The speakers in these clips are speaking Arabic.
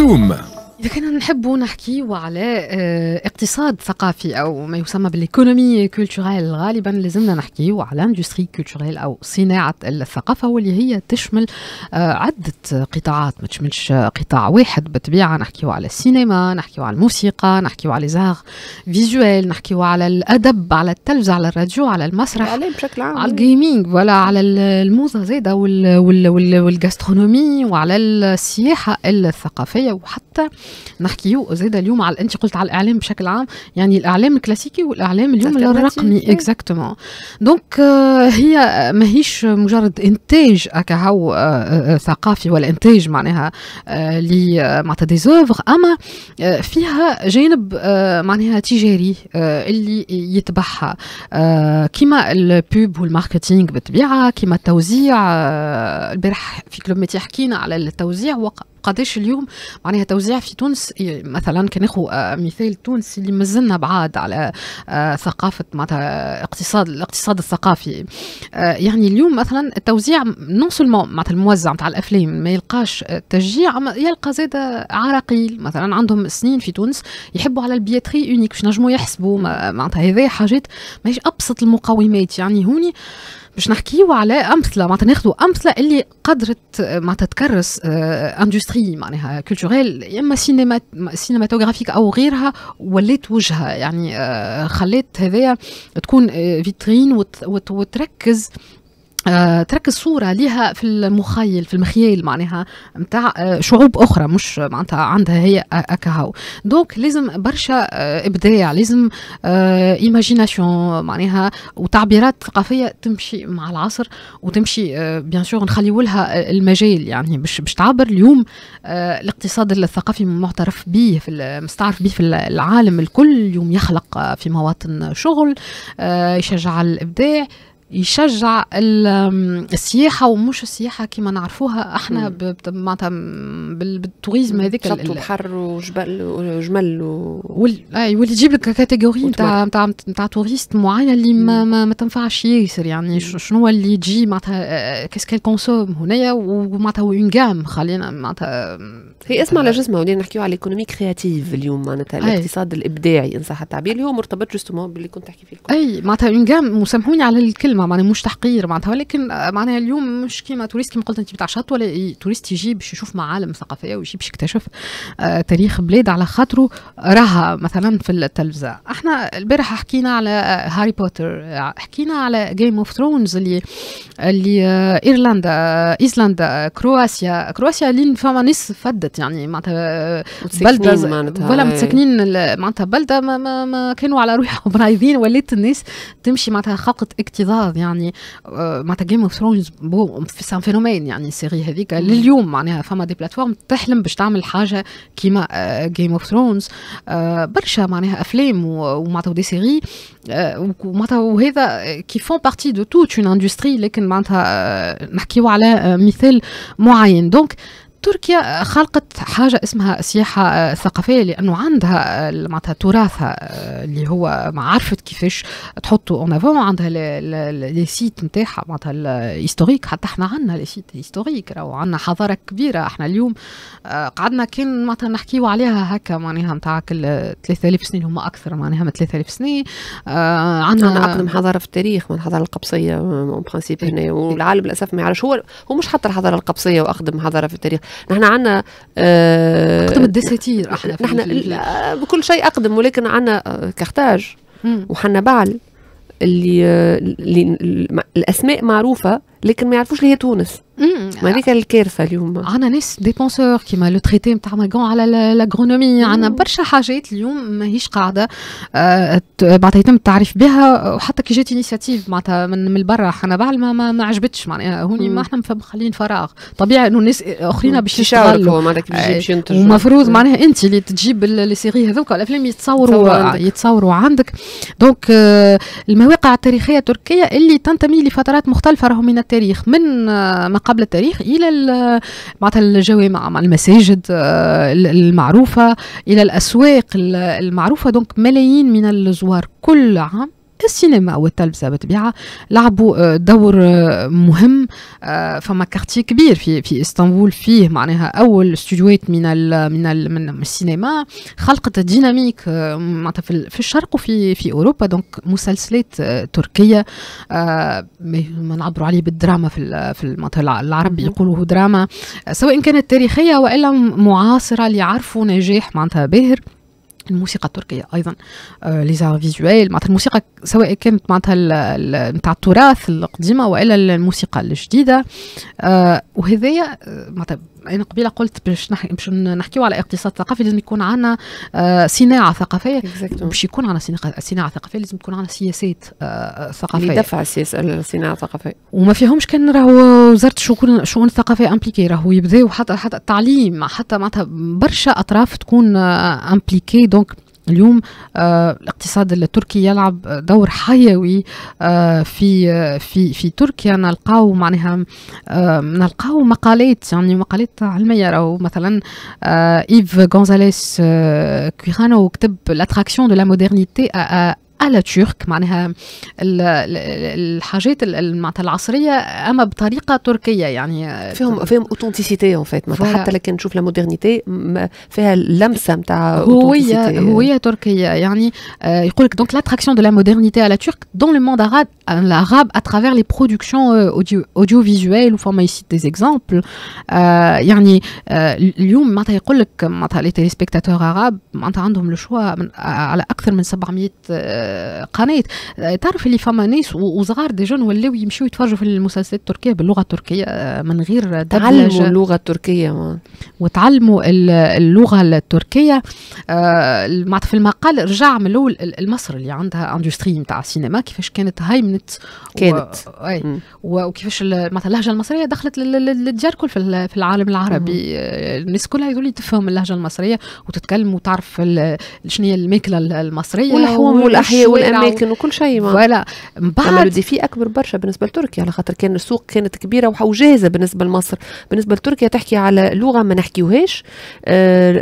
Zoom إذا كنا نحب نحكي على آه، اقتصاد ثقافي أو ما يسمى بالإيكونومي كولتوريل غالبا لازمنا نحكي على اندستري كولتوريل أو صناعة الثقافة واللي هي تشمل آه، عدة قطاعات ما تشملش آه، قطاع واحد بالطبيعة نحكيو على السينما نحكيو على الموسيقى نحكيو على زاغ فيجوال نحكيو على الأدب على التلفزة على الراديو على المسرح على بشكل عام على إيه. الجيمينج ولا على الموضة زيادة والجاسترونومي وعلى السياحة الثقافية وحتى نحكيو زاد اليوم على انت قلت على الاعلام بشكل عام يعني الاعلام الكلاسيكي والاعلام اليوم الرقمي اكزاكتومون دونك هي ماهيش مجرد انتاج اكاهو آه، آه، آه، ثقافي ولا انتاج معناها لي معناتها دي زوفر اما فيها جانب معناها تجاري اللي يتبعها كيما البوب والماركتينغ بالطبيعه كيما التوزيع البارح في كلوب حكينا على التوزيع وقت قداش اليوم معناها توزيع في تونس إيه، مثلا كناخذ آه، مثال تونس اللي مازلنا بعاد على آه، ثقافه معناتها اقتصاد الاقتصاد الثقافي آه، يعني اليوم مثلا التوزيع نون سولمون معناتها الموزع نتاع الافلام ما يلقاش تشجيع يلقى زاد عراقيل مثلا عندهم سنين في تونس يحبوا على البياتري اونيك باش نجموا يحسبوا معناتها هذا حاجات ماهيش ابسط المقومات يعني هوني باش نحكيو على امثله معناتها ناخذوا امثله اللي قدرت آه، معناتها تكرس اندستري آه، معناها كولتوريل يا اما سينما سينماتوغرافيك او غيرها ولات وجهها يعني آه، خلات هذايا تكون فيترين وتركز آه ترك الصوره لها في المخيل في المخيال معناها متاع آه شعوب أخرى مش معناتها عندها هي آه، اكاهو دونك لازم برشا آه إبداع لازم إيماجيناسيون آه، معناها وتعبيرات ثقافية تمشي مع العصر وتمشي بيان آه، سور نخليو لها المجال يعني باش باش تعبر اليوم الاقتصاد الثقافي معترف به في مستعرف به في العالم الكل اليوم يخلق في مواطن شغل يشجع الإبداع يشجع السياحه ومش السياحه كما نعرفوها احنا معناتها بالتوريزم هذاك شط وبحر وجبل وجمل و... وال... اي واللي يجيب لك كاتيجوري نتاع نتاع نتاع توريست معينه اللي ما, ما, ما تنفعش ياسر يعني شنو اللي تجي معناتها كاسكال كونسوم هنايا ومعناتها اون جام خلينا معناتها هي اسمها على جسمها ولينا نحكيو على الايكونومي كرياتيف اليوم معناتها الاقتصاد الابداعي ان صح التعبير اللي هو مرتبط جوستومون باللي كنت تحكي فيه اي معناتها اون جام وسامحوني على الكلمه كلمه معناها مش تحقير معناتها ولكن معناها اليوم مش كيما توريست كيما قلت انت بتاع شط ولا توريست يجي باش يشوف معالم ثقافيه ويجي باش يكتشف آه تاريخ بلاد على خاطره راها مثلا في التلفزه احنا البارح حكينا على آه، هاري بوتر آه، حكينا على جيم اوف ثرونز اللي اللي آه، ايرلندا ايسلندا كرواسيا كرواسيا لين فما ناس فدت يعني معناتها بلده ولا متسكنين معناتها بلده ما, ما, ما كانوا على روحهم رايضين ولات الناس تمشي معناتها خلقت اكتظاظ بعض يعني آه، معناتها جيم اوف ثرونز سان فينومين يعني السيري هذيك لليوم معناها فما دي بلاتفورم تحلم باش تعمل حاجه كيما جيم اوف ثرونز برشا معناها افلام ومعناتها دي سيري آه، ومعناتها وهذا كي فون بارتي دو توت اون اندستري لكن معناتها آه، نحكيو على مثال معين دونك تركيا خلقت حاجة اسمها سياحة آه، ثقافية لأنه عندها آه، معناتها تراثها آه، اللي هو ما عرفت كيفاش تحطه اون افون عندها لي سيت نتاعها معناتها الهيستوريك حتى احنا عندنا لي سيت هيستوريك راهو عندنا حضارة كبيرة احنا اليوم قعدنا كان معناتها نحكيو عليها هكا معناها نتاع 3000 سنة هما أكثر معناها من 3000 سنة عندنا أقدم حضارة في التاريخ من الحضارة القبصية اون برانسيب هنا والعالم للأسف ما يعرفش هو هو مش حتى الحضارة القبصية وأقدم حضارة في التاريخ نحن عندنا آه اقدم الدساتير احنا نحن بكل شيء اقدم ولكن عندنا آه، كارتاج وحنا بعل اللي, آه، اللي الاسماء معروفه لكن ما يعرفوش اللي هي تونس مانيك الكارثه اليوم عندنا ناس ديبونسور كيما لو تريتي نتاع ماغون على لاغرونومي عندنا mm. برشا حاجات اليوم ماهيش قاعده معناتها آه، يتم التعريف بها وحتى كي جات انيسياتيف معناتها من, البرا برا حنا بعد ما ما, عجبتش معناها هوني mm. ما احنا مخلين فراغ طبيعي انه الناس اخرين mm. باش يشتغلوا ومفروض معناها انت اللي تجيب لي سيري هذوك الافلام يتصوروا يتصوروا عندك دونك آه، المواقع التاريخيه التركيه اللي تنتمي لفترات مختلفه راهو من التاريخ من آه، مقام قبل التاريخ الى معناتها الجوامع المساجد آه، المعروفه الى الاسواق المعروفه دونك ملايين من الزوار كل عام السينما والتلفزه بالطبيعه لعبوا آه، دور آه، مهم آه، فما كارتي كبير في في اسطنبول فيه معناها اول استوديوهات من من من السينما خلقت ديناميك معناتها في الشرق وفي في اوروبا دونك مسلسلات تركيه ما نعبروا عليه بالدراما في في المعناتها العرب يقولوا دراما سواء كانت تاريخيه والا معاصره اللي عرفوا نجاح معناتها باهر الموسيقى التركيه ايضا آه ليزار فيزويل معناتها الموسيقى سواء كانت معناتها نتاع التراث القديمه والا الموسيقى الجديده آه وهذايا آه، معناتها انا قبيله قلت باش نح... نحكيو على اقتصاد ثقافي لازم يكون عندنا آه صناعه ثقافيه باش يكون عندنا صناعه صناعه ثقافيه لازم يكون عندنا سياسات آه ثقافيه اللي دفع السياسه الصناعه الثقافيه وما فيهمش كان راهو وزاره الشؤون الشؤون الثقافيه امبليكي راهو يبداو حتى حتى التعليم حتى معناتها برشا اطراف تكون امبليكي آه، دونك اليوم آه الاقتصاد التركي يلعب دور حيوي آه في آه في في تركيا نلقاو معناها آه، نلقاو مقالات يعني مقالات علميه راهو مثلا ايف غونزاليس كويرانو كتب لاتراكسيون دو لا مودرنيتي à la Turque. en Turquie. fait. la modernité, Donc, l'attraction de la modernité à la Turque dans le monde arabe euh، à travers les productions euh, audiovisuelles ou, comme ici, des exemples. Euh, les téléspectateurs arabes ont le choix à plus 700 قناه تعرف اللي فما ناس وصغار دي جون ولاو يمشيو يتفرجوا في المسلسلات التركيه باللغه التركيه آه، من غير دبلجه تعلموا اللغه التركيه وتعلموا اللغه التركيه آه، معناتها في المقال رجع من الاول مصر اللي عندها اندستري نتاع السينما كيفاش كانت هيمنت كانت و... اي وكيفاش معناتها اللهجه المصريه دخلت للديار كل في العالم العربي آه، الناس كلها يقول تفهم اللهجه المصريه وتتكلم وتعرف شنو هي الماكله المصريه والحوم والاحياء والاماكن وكل شيء فوالا من بعد في اكبر برشا بالنسبه لتركيا على خاطر كان السوق كانت كبيره وجاهزه بالنسبه لمصر بالنسبه لتركيا تحكي على لغه ما نحكيوهاش آه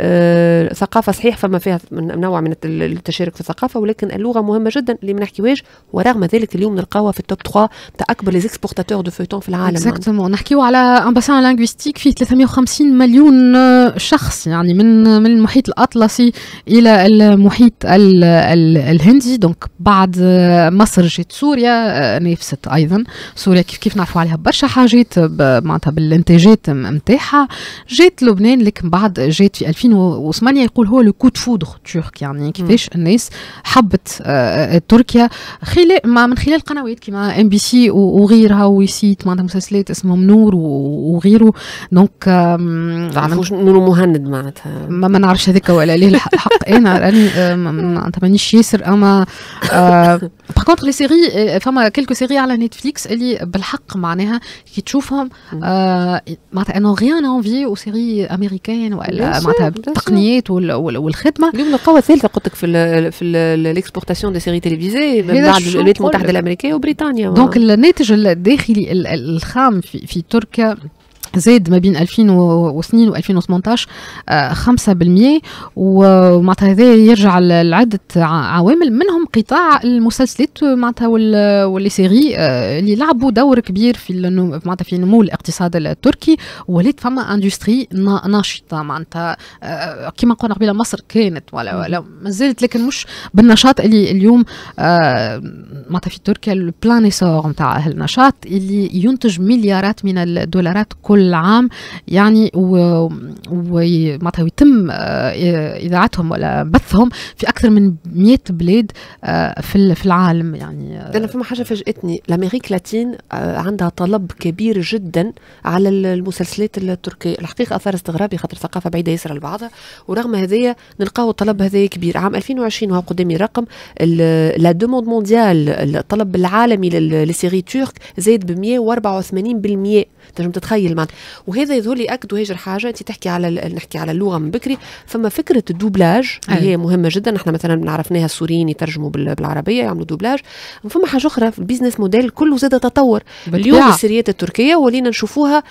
آه ثقافه صحيح فما فيها نوع من التشارك في الثقافه ولكن اللغه مهمه جدا اللي ما نحكيوهاش ورغم ذلك اليوم نلقاوها في التوب 3 تاع اكبر لي اكسبورتاتور دو فوتون في العالم اكزاكتومون نحكيو على ان باسان لانغويستيك فيه 350 مليون شخص يعني من من المحيط الاطلسي الى المحيط الهندي دونك بعد آه، مصر جات سوريا آه، نافست ايضا سوريا كيف كيف نعرفوا عليها برشا حاجات معناتها بالانتاجات نتاعها جات لبنان لكن بعد جات في 2008 يقول هو لو كود فودغ تورك يعني كيفاش الناس حبت آه، تركيا خلال ما من خلال قنوات كيما ام بي سي وغيرها ويسيت معناتها مسلسلات اسمهم نور وغيره دونك تعرفوش نور مهند معناتها ما, ما نعرفش هذاك ولا ليه الحق انا راني معناتها مانيش ياسر اما باغ كونتر لي سيري فما كلكو سيري على نتفليكس اللي بالحق معناها كي تشوفهم آه، معناتها انه غيان انفي وسيري امريكان ولا معناتها التقنيات والخدمه اليوم القوه الثالثه قلت لك في في ليكسبورتاسيون دي سيري تيليفيزي بعد الولايات المتحده الامريكيه وبريطانيا دونك الناتج الداخلي الخام في, في تركيا زاد ما بين 2002 و 2018 5% ومعناتها هذا يرجع لعدة عوامل منهم قطاع المسلسلات معناتها واللي سيري آه، اللي لعبوا دور كبير في معناتها في نمو الاقتصاد التركي ولات فما اندستري ناشطه معناتها آه، كما قلنا قبيله مصر كانت ولا ولا ما زالت لكن مش بالنشاط اللي اليوم آه، معناتها في تركيا البلانيسور نتاع النشاط اللي ينتج مليارات من الدولارات كل كل عام يعني ومعناتها ويتم آه، اذاعتهم ولا بثهم في اكثر من 100 بلاد آه، في العالم يعني آه. انا فما حاجه فاجاتني الامريك لاتين عندها طلب كبير جدا على المسلسلات التركيه الحقيقه اثار استغرابي خاطر الثقافه بعيده ياسر لبعضها ورغم هذايا نلقاو الطلب هذايا كبير عام 2020 وهو قدامي رقم لا دوموند مونديال الطلب العالمي للسيري تورك زاد ب 184% تنجم تتخيل معك وهذا يظهر لي اكد وهجر حاجه انت تحكي على نحكي على اللغه من بكري فما فكره الدوبلاج اللي أيوة. هي مهمه جدا احنا مثلا عرفناها السوريين يترجموا بالعربيه يعملوا دوبلاج فما حاجه اخرى في البيزنس موديل كله زاد تطور اليوم السيريات التركيه ولينا نشوفوها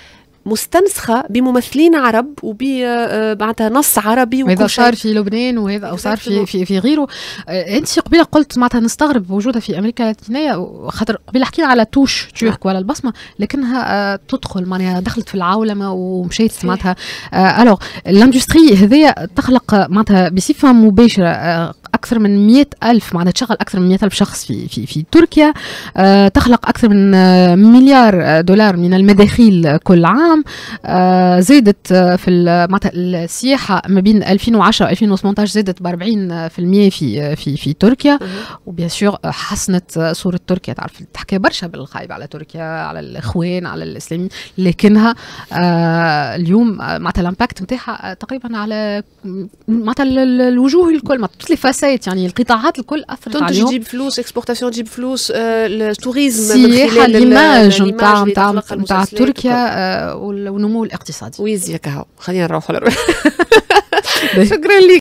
مستنسخه بممثلين عرب وب آه، معناتها نص عربي وهذا صار في لبنان وهذا او صار في في, في غيره آه، انت قبيله قلت معناتها نستغرب وجودها في امريكا اللاتينيه خاطر قبيله حكينا على توش تورك نعم. ولا البصمه لكنها آه، تدخل معناها دخلت في العولمه ومشيت معناتها الوغ الاندستري هذيا تخلق معناتها بصفه مباشره أكثر من مئة ألف معناتها تشغل أكثر من مئة ألف شخص في, في, في تركيا آه تخلق أكثر من آه، مليار دولار من المداخيل كل عام آه زادت آه، في معناتها السياحة ما بين 2010 و 2018 زادت ب 40% في في في تركيا وبيان سور حسنت صورة تركيا تعرف تحكي برشا بالخايب على تركيا على الإخوان على الإسلاميين لكنها آه اليوم آه، معناتها الامباكت نتاعها تقريبا على معناتها الوجوه الكل معناتها الشتات يعني القطاعات الكل اثرت تنتج تجيب فلوس اكسبورتاسيون تجيب فلوس آه، التوريزم السياحه الايماج نتاع نتاع نتاع تركيا آه، والنمو الاقتصادي ويزيك هاو خلينا نروحوا شكرا لك